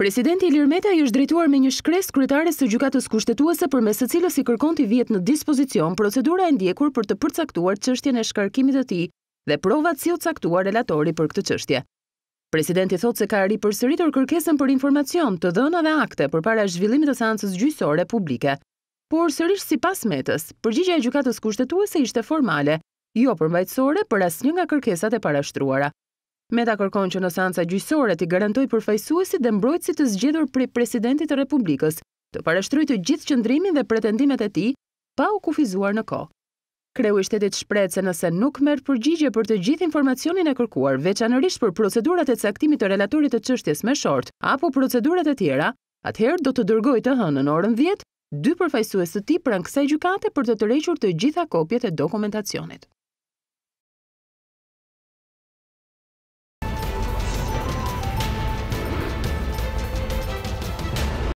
Presidenti Ilir Meta i është drejtuar me një shkres kryetare së gjukatës kushtetuese për mesë cilës i kërkon të vjetë në dispozicion procedura e ndjekur për të përcaktuar qështjen e shkarkimit e ti dhe provat si o caktuar relatori për këtë qështje. Presidenti thotë se ka ri përsëritur kërkesën për informacion të dhëna dhe akte për para zhvillimit të seancës gjysore publike, por sërish si pas metës, përgjigja e gjukatës kushtetuese ishte formale, jo përmbajtësore për asë një nga kërkesat e parashtruara. Meta kërkon që në seanca gjyqësore të garantoj përfaqësuesit dhe mbrojtësit të zgjedhur prej presidentit të Republikës të parashtroj të gjithë qëndrimin dhe pretendimet e tij pa u kufizuar në kohë. Kreu i shtetit shpreh se nëse nuk merr përgjigje për të gjithë informacionin e kërkuar, veçanërisht për procedurat e caktimit të relatorit të çështjes me short apo procedurat e tjera, atëherë do të dërgoj të hënën në orën 10 dy përfaqësues të tij pranë kësaj gjykate për të tërhequr të gjitha kopjet e dokumentacionit.